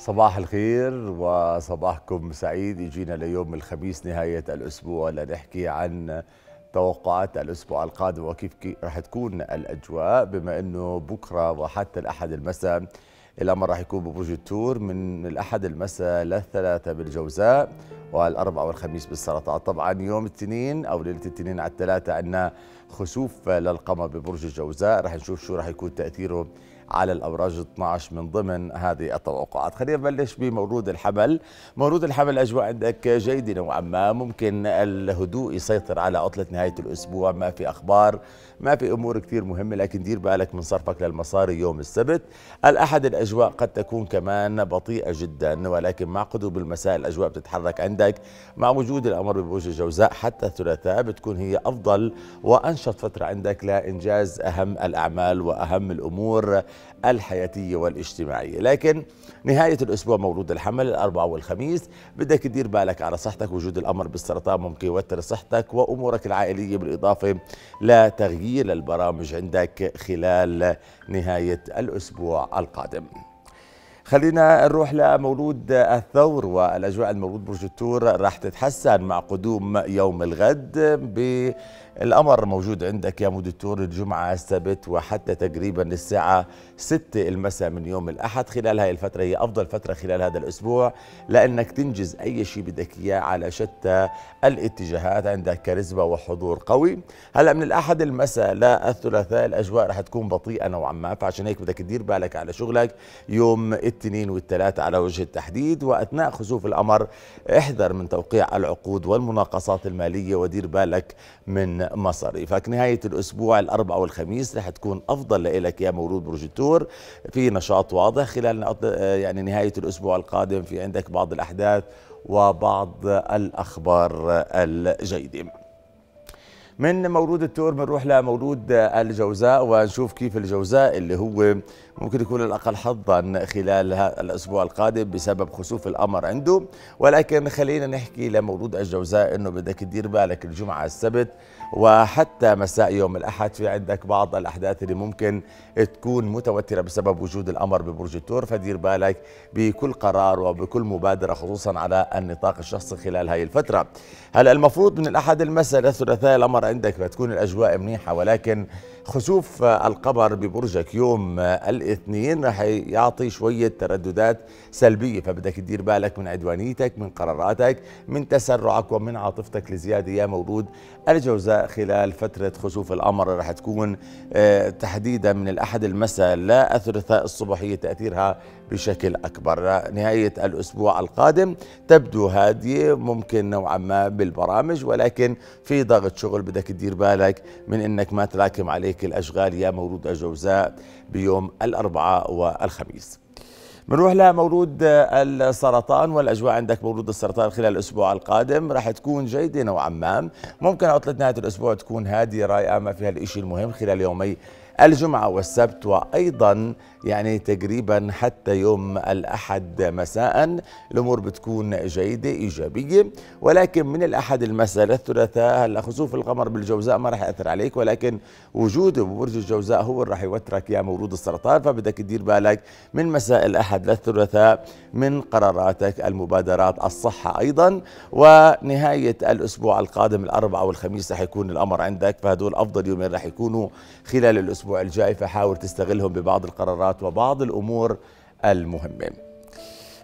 صباح الخير وصباحكم سعيد يجينا ليوم الخميس نهاية الأسبوع لنحكي عن توقعات الأسبوع القادم وكيف رح تكون الأجواء بما أنه بكرة وحتى الأحد المساء الأمر رح يكون ببرج التور من الأحد المساء للثلاثة بالجوزاء والأربعة والخميس بالسرطان طبعا يوم الاثنين أو ليلة الاثنين على الثلاثة عندنا خسوف للقمر ببرج الجوزاء رح نشوف شو رح يكون تأثيره على الأبراج 12 من ضمن هذه التوقعات خلينا نبلش بمورود الحمل مورود الحمل الأجواء عندك جيدة نوعا ما ممكن الهدوء يسيطر على عطلة نهاية الأسبوع ما في أخبار ما في أمور كثير مهمة لكن دير بالك من صرفك للمصاري يوم السبت الأحد الأجواء قد تكون كمان بطيئة جدا ولكن مع قدوم المساء الأجواء بتتحرك عندك مع وجود الأمر بوجه الجوزاء حتى الثلاثاء بتكون هي أفضل وأنشط فترة عندك لإنجاز أهم الأعمال وأهم الأمور الحياتية والاجتماعية لكن نهاية الأسبوع مولود الحمل الأربعاء والخميس بدك تدير بالك على صحتك وجود الأمر بالسرطان ممكن يوتر صحتك وأمورك العائلية بالإضافة لتغيير البرامج عندك خلال نهاية الأسبوع القادم خلينا نروح لمولود الثور والاجواء المولود برج التور راح تتحسن مع قدوم يوم الغد ب الأمر موجود عندك يا مديتور الجمعة السبت وحتى تقريبا الساعة 6 المساء من يوم الأحد خلال هاي الفترة هي أفضل فترة خلال هذا الأسبوع لأنك تنجز أي شيء بدك إياه على شتى الاتجاهات عندك كاريزما وحضور قوي هلأ من الأحد المساء لا الثلاثاء الأجواء رح تكون بطيئة نوعا ما فعشان هيك بدك تدير بالك على شغلك يوم الاثنين والثلاثاء على وجه التحديد وأثناء خسوف الأمر احذر من توقيع العقود والمناقصات المالية ودير بالك من مصاريفك نهاية الأسبوع الأربعاء والخميس رح تكون أفضل لإلك يا مولود برج التور في نشاط واضح خلال يعني نهاية الأسبوع القادم في عندك بعض الأحداث وبعض الأخبار الجيدة من مولود التور بنروح لمولود الجوزاء ونشوف كيف الجوزاء اللي هو ممكن يكون الأقل حظا خلال الأسبوع القادم بسبب خسوف القمر عنده ولكن خلينا نحكي لمولود الجوزاء أنه بدك تدير بالك الجمعة السبت وحتى مساء يوم الأحد في عندك بعض الأحداث اللي ممكن تكون متوترة بسبب وجود الأمر ببرج التور فدير بالك بكل قرار وبكل مبادرة خصوصا على النطاق الشخصي خلال هاي الفترة هلا المفروض من الأحد المساء للثلاثاء الأمر عندك بتكون الأجواء منيحة ولكن خسوف القمر ببرجك يوم الاثنين راح يعطي شوية ترددات سلبية فبدك تدير بالك من عدوانيتك من قراراتك من تسرعك ومن عاطفتك لزيادة يا مولود الجوزاء خلال فترة خسوف القمر راح تكون آه، تحديدا من الأحد المساء لا الثلاثاء هي تأثيرها بشكل أكبر نهاية الأسبوع القادم تبدو هادية ممكن نوعا ما بالبرامج ولكن في ضغط شغل بدك تدير بالك من أنك ما تراكم عليك الأشغال يا مولود الجوزاء بيوم الأربعاء والخميس بنروح لمولود السرطان والاجواء عندك مولود السرطان خلال الاسبوع القادم راح تكون جيده نوعا ما ممكن عطله نهايه الاسبوع تكون هاديه رايقه ما فيها الاشي المهم خلال يومي الجمعة والسبت وأيضا يعني تقريبا حتى يوم الأحد مساء الأمور بتكون جيدة إيجابية ولكن من الأحد المساء للثلاثاء هلا خسوف القمر بالجوزاء ما راح يأثر عليك ولكن وجوده ببرج الجوزاء هو اللي راح يوترك يا مولود السرطان فبدك تدير بالك من مساء الأحد للثلاثاء من قراراتك المبادرات الصحة أيضا ونهاية الأسبوع القادم الأربعاء والخميس راح يكون الأمر عندك فهدول أفضل يومين راح يكونوا خلال الأسبوع الأسبوع الجاي فحاول تستغلهم ببعض القرارات وبعض الأمور المهمة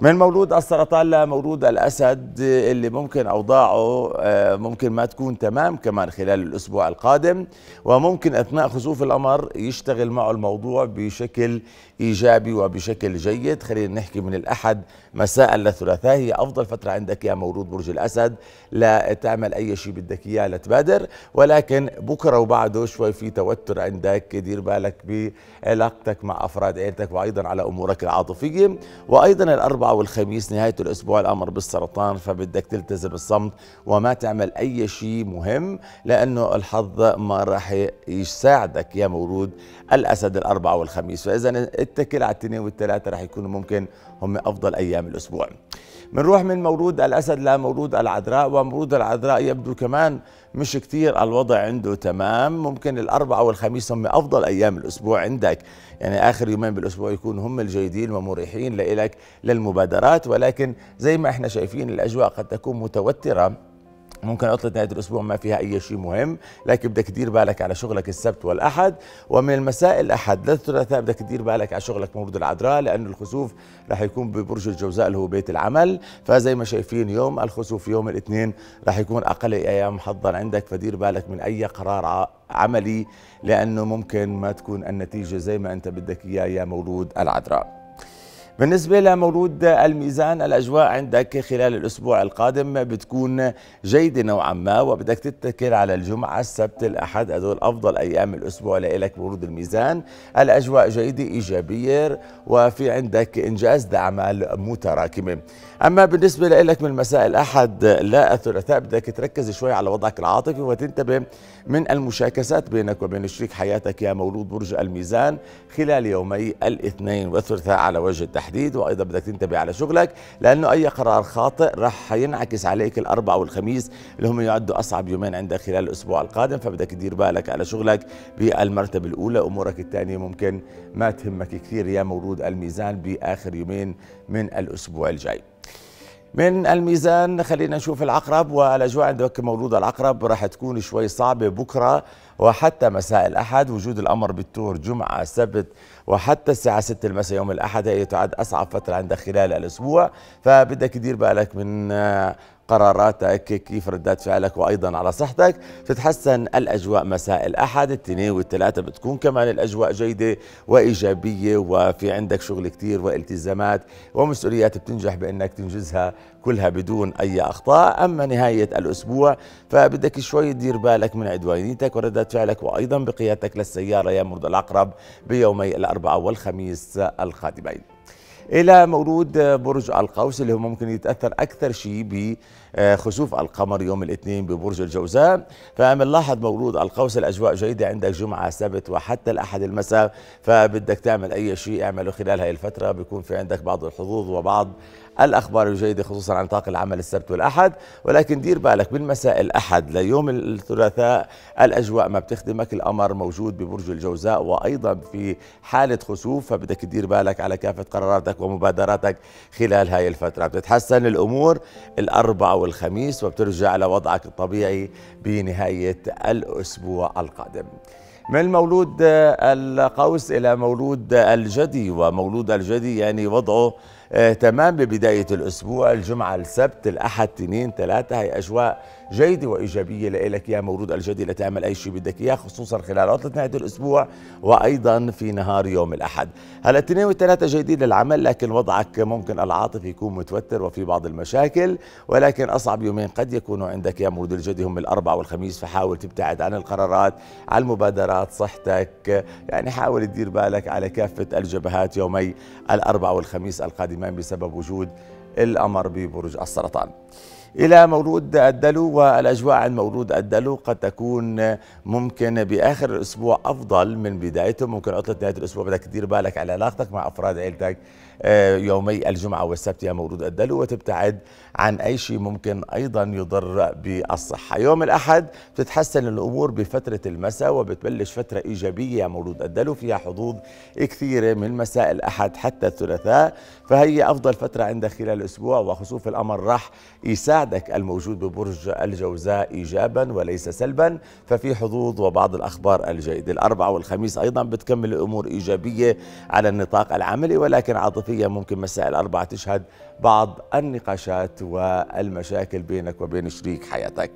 من مولود السرطان لمولود الأسد اللي ممكن أوضاعه آه، ممكن ما تكون تمام كمان خلال الأسبوع القادم وممكن أثناء خسوف القمر يشتغل معه الموضوع بشكل إيجابي وبشكل جيد خلينا نحكي من الأحد مساء للثلاثاء هي أفضل فترة عندك يا مولود برج الأسد لا تعمل أي شيء بدك إياه لا تبادر ولكن بكرة وبعده شوي في توتر عندك دير بالك بعلاقتك مع أفراد عيلتك وأيضا على أمورك العاطفية وأيضا الأربعة الأربعاء والخميس نهاية الأسبوع الأمر بالسرطان فبدك تلتزم الصمت وما تعمل أي شيء مهم لأنه الحظ ما راح يساعدك يا مولود الأسد الأربعاء والخميس فإذا اتكل على الاثنين والثلاثة راح يكونوا ممكن هم أفضل أيام الأسبوع بنروح من مولود الأسد لمولود العذراء ومولود العذراء يبدو كمان مش كتير الوضع عنده تمام ممكن الاربعاء والخميس هم أفضل أيام الأسبوع عندك يعني آخر يومين بالأسبوع يكونوا هم الجيدين ومريحين لإلك للمبادرات ولكن زي ما احنا شايفين الأجواء قد تكون متوترة ممكن عطلة نهاية الأسبوع ما فيها أي شيء مهم لكن بدك تدير بالك على شغلك السبت والأحد ومن المساء الأحد للثلاثاء بدك تدير بالك على شغلك مورد العذراء لأن الخسوف رح يكون ببرج الجوزاء اللي هو بيت العمل فزي ما شايفين يوم الخسوف يوم الاثنين رح يكون أقل أيام حظا عندك فدير بالك من أي قرار عملي لأنه ممكن ما تكون النتيجة زي ما أنت بدك إياه يا مولود العذراء بالنسبة لمولود الميزان الأجواء عندك خلال الأسبوع القادم بتكون جيدة نوعا ما وبدك تتكل على الجمعة السبت الأحد هذول أفضل أيام الأسبوع لإلك مولود الميزان الأجواء جيدة إيجابية وفي عندك إنجاز لأعمال متراكمة أما بالنسبة لإلك من مساء الأحد لا الثلاثاء بدك تركز شوي على وضعك العاطفي وتنتبه من المشاكسات بينك وبين شريك حياتك يا مولود برج الميزان خلال يومي الاثنين والثلاثاء على وجه التحديد وايضا بدك تنتبه على شغلك لانه اي قرار خاطئ رح ينعكس عليك الاربعاء والخميس اللي هم يعدوا اصعب يومين عندك خلال الاسبوع القادم فبدك تدير بالك على شغلك بالمرتبه الاولى امورك الثانيه ممكن ما تهمك كثير يا مولود الميزان باخر يومين من الاسبوع الجاي من الميزان خلينا نشوف العقرب والاجواء عند مولود العقرب راح تكون شوي صعبه بكره وحتى مساء الاحد وجود الامر بالتور جمعه سبت وحتى الساعه 6 المساء يوم الاحد هي تعد اصعب فتره عندك خلال الاسبوع فبدك تدير بالك من قراراتك كيف ردات فعلك وأيضا على صحتك تتحسن الأجواء مساء الأحد الاثنين والثلاثة بتكون كمان الأجواء جيدة وإيجابية وفي عندك شغل كتير والتزامات ومسؤوليات بتنجح بأنك تنجزها كلها بدون أي أخطاء أما نهاية الأسبوع فبدك شوي تدير بالك من عدوانيتك وردات فعلك وأيضا بقيادتك للسيارة يا مرضى العقرب بيومي الأربعاء والخميس القادمين الى مولود برج القوس اللي هو ممكن يتاثر اكثر شيء آه، خسوف القمر يوم الاثنين ببرج الجوزاء لاحظ مولود القوس الأجواء جيدة عندك جمعة سبت وحتى الأحد المساء فبدك تعمل أي شيء اعمله خلال هاي الفترة بيكون في عندك بعض الحظوظ وبعض الاخبار الجيده خصوصا عن طاق العمل السبت والاحد ولكن دير بالك بالمساء الاحد ليوم الثلاثاء الاجواء ما بتخدمك الامر موجود ببرج الجوزاء وايضا في حاله خسوف فبدك تدير بالك على كافه قراراتك ومبادراتك خلال هاي الفتره بتتحسن الامور الاربعه أو الخميس وبترجع لوضعك الطبيعي بنهاية الأسبوع القادم من المولود القوس إلى مولود الجدي ومولود الجدي يعني وضعه آه، تمام ببداية الأسبوع الجمعة السبت الأحد تنين ثلاثة هي أجواء جيده وايجابيه لك يا مولود الجدي لتعمل اي شيء بدك اياه خصوصا خلال عطله نهايه الاسبوع وايضا في نهار يوم الاحد هلا الاثنين والثلاثه جيدين للعمل لكن وضعك ممكن العاطفي يكون متوتر وفي بعض المشاكل ولكن اصعب يومين قد يكونوا عندك يا مولود الجدي هم الاربعاء والخميس فحاول تبتعد عن القرارات عن المبادرات صحتك يعني حاول تدير بالك على كافه الجبهات يومي الاربعاء والخميس القادمين بسبب وجود القمر ببرج السرطان إلى مولود الدلو والأجواء عن مولود الدلو قد تكون ممكن بآخر الأسبوع أفضل من بدايته ممكن عطلة نهاية الأسبوع بدك تدير بالك على علاقتك مع أفراد عيلتك آه، يومي الجمعة والسبت يا مولود الدلو وتبتعد عن أي شيء ممكن أيضا يضر بالصحة يوم الأحد بتتحسن الأمور بفترة المساء وبتبلش فترة إيجابية يا مولود الدلو فيها حظوظ كثيرة من مساء الأحد حتى الثلاثاء فهي أفضل فترة عندك خلال الأسبوع وخسوف الأمر راح يساعدك الموجود ببرج الجوزاء إيجابا وليس سلبا ففي حظوظ وبعض الأخبار الجيدة الأربعاء والخميس أيضا بتكمل الأمور إيجابية على النطاق العملي ولكن عاطفي الوسطية ممكن مساء الاربعاء تشهد بعض النقاشات والمشاكل بينك وبين شريك حياتك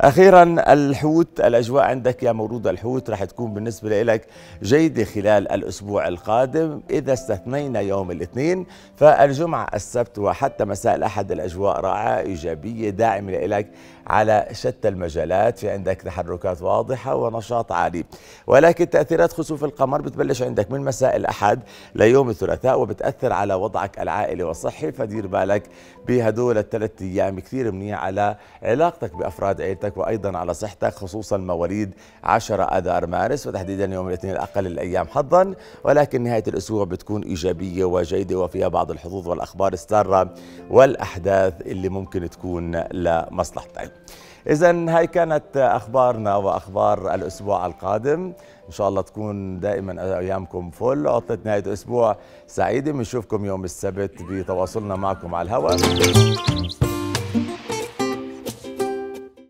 اخيرا الحوت الاجواء عندك يا مولود الحوت رح تكون بالنسبه لك جيده خلال الاسبوع القادم اذا استثنينا يوم الاثنين فالجمعه السبت وحتى مساء الاحد الاجواء رائعه ايجابيه داعمه لك على شتى المجالات في عندك تحركات واضحة ونشاط عالي ولكن تأثيرات خسوف القمر بتبلش عندك من مساء الأحد ليوم الثلاثاء وبتأثر على وضعك العائلي والصحي فدير بالك بهدول الثلاث أيام كثير منيح على علاقتك بأفراد عيلتك وأيضا على صحتك خصوصا مواليد 10 أذار مارس وتحديدا يوم الاثنين أقل الأيام حظا ولكن نهاية الأسبوع بتكون إيجابية وجيدة وفيها بعض الحظوظ والأخبار السارة والأحداث اللي ممكن تكون لمصلحتك إذا هاي كانت أخبارنا وأخبار الأسبوع القادم إن شاء الله تكون دائما أيامكم فل عطلة نهاية أسبوع سعيدة بنشوفكم يوم السبت بتواصلنا معكم على الهواء